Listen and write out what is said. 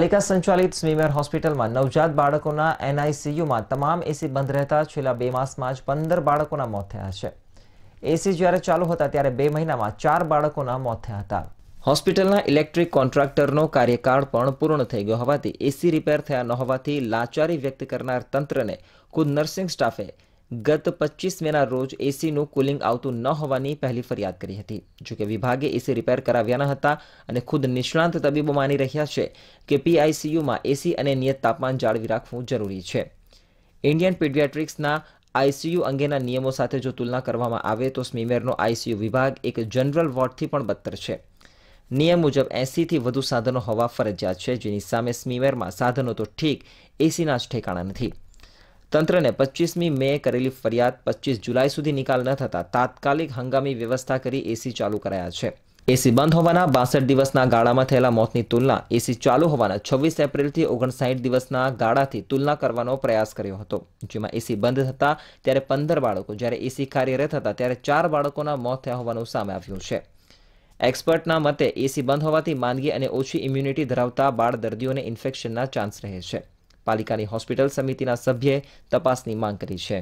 પાલિકા સંચાલિત સ્વીમર હોસ્પિટલમાં નવજાત બાળકોના એનઆઈસીયુમાં તમામ એસી બંધ રહેતા છેલ્લા બે માસમાં જ પંદર બાળકોના મોત થયા છે એસી જ્યારે ચાલુ હતા ત્યારે બે મહિનામાં ચાર બાળકોના મોત થયા હતા હોસ્પિટલના ઇલેક્ટ્રિક કોન્ટ્રાક્ટરનો કાર્યકાળ પણ પૂર્ણ થઈ ગયો હોવાથી એસી રિપેર થયા ન હોવાથી લાચારી વ્યક્ત કરનાર તંત્રને ખુદ નર્સિંગ સ્ટાફે ગત પચીસ મેના રોજ એસીનું કુલિંગ આવતું ન હોવાની પહેલી ફરિયાદ કરી હતી જોકે વિભાગે એસી રિપેર કરાવ્યા ન હતા અને ખુદ નિષ્ણાંત તબીબો માની રહ્યા છે કે પીઆઈસીયુમાં એસી અને નિયત તાપમાન જાળવી રાખવું જરૂરી છે ઇન્ડિયન પીડિયાટ્રિક્સના આઈસીયુ અંગેના નિયમો સાથે જો તુલના કરવામાં આવે તો સ્મીમેરનો આઈસીયુ વિભાગ એક જનરલ વોર્ડથી પણ બદતર છે નિયમ મુજબ એસીથી વધુ સાધનો હોવા ફરજિયાત છે જેની સામે સ્મીમેરમાં સાધનો તો ઠીક એસીના જ ઠેકાણા નથી તંત્રને પચીસમી મે કરેલી ફરિયાદ પચીસ જુલાઈ સુધી નિકાલ ન થતાં તાત્કાલિક હંગામી વ્યવસ્થા કરી એસી ચાલુ કરાયા છે એસી બંધ હોવાના બાસઠ દિવસના ગાળામાં થયેલા મોતની તુલના એસી ચાલુ હોવાના છવ્વીસ એપ્રિલથી ઓગણસાઠ દિવસના ગાળાથી તુલના કરવાનો પ્રયાસ કર્યો હતો જેમાં એસી બંધ થતા ત્યારે પંદર બાળકો જ્યારે એસી કાર્યરત હતા ત્યારે ચાર બાળકોના મોત થયા હોવાનું સામે આવ્યું છે એક્સપર્ટના મતે એસી બંધ હોવાથી માંદગી અને ઓછી ઇમ્યુનિટી ધરાવતા બાળ દર્દીઓને ઇન્ફેક્શનના ચાન્સ રહે છે પાલિકાની હોસ્પિટલ સમિતિના સભ્યે તપાસની માંગ કરી છે